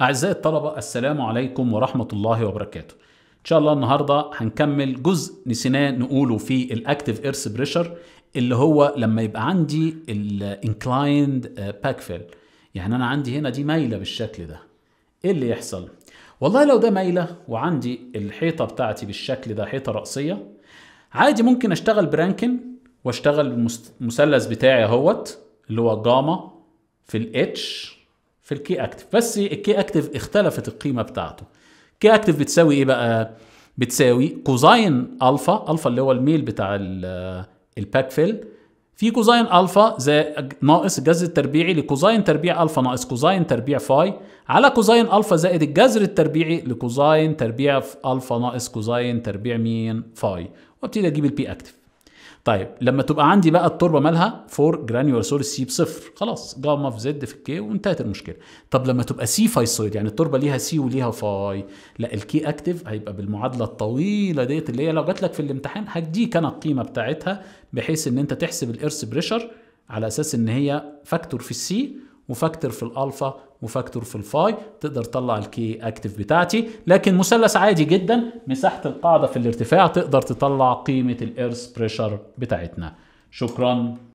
أعزائي الطلبة السلام عليكم ورحمة الله وبركاته إن شاء الله النهاردة هنكمل جزء نسيناه نقوله في الأكتف إيرث بريشر اللي هو لما يبقى عندي الانكلايند آه، باك يعني أنا عندي هنا دي مايلة بالشكل ده إيه اللي يحصل؟ والله لو ده مايلة وعندي الحيطة بتاعتي بالشكل ده حيطة رأسية عادي ممكن أشتغل برانكن واشتغل المثلث بتاعي اهوت اللي هو جاما في الاتش في الكي اكتف بس الكي اكتف اختلفت القيمه بتاعته كي اكتف بتساوي ايه بقى بتساوي كوزاين الفا الفا اللي هو الميل بتاع الباك فيل في كوزاين الفا زائد ناقص الجذر التربيعي لكوزاين تربيع الفا ناقص كوزاين تربيع فاي على كوزاين الفا زائد الجذر التربيعي لكوزاين تربيع الفا ناقص كوزاين تربيع مين فاي وابتدي اجيب البي اكتف طيب لما تبقى عندي بقى التربه مالها 4 جرانيولار سول سي بصفر خلاص جاما في زد في الكي وانتهت المشكله طب لما تبقى سي فاي سويد يعني التربه ليها سي وليها فاي لا الكي اكتف هيبقى بالمعادله الطويله ديت اللي هي لو جات لك في الامتحان هديك انا القيمه بتاعتها بحيث ان انت تحسب الارث بريشر على اساس ان هي فاكتور في السي وفاكتور في الالفا وفاكتور في الفاي تقدر تطلع الكي اكتف بتاعتي لكن مثلث عادي جدا مساحه القاعده في الارتفاع تقدر تطلع قيمه الايرث بريشر بتاعتنا شكرا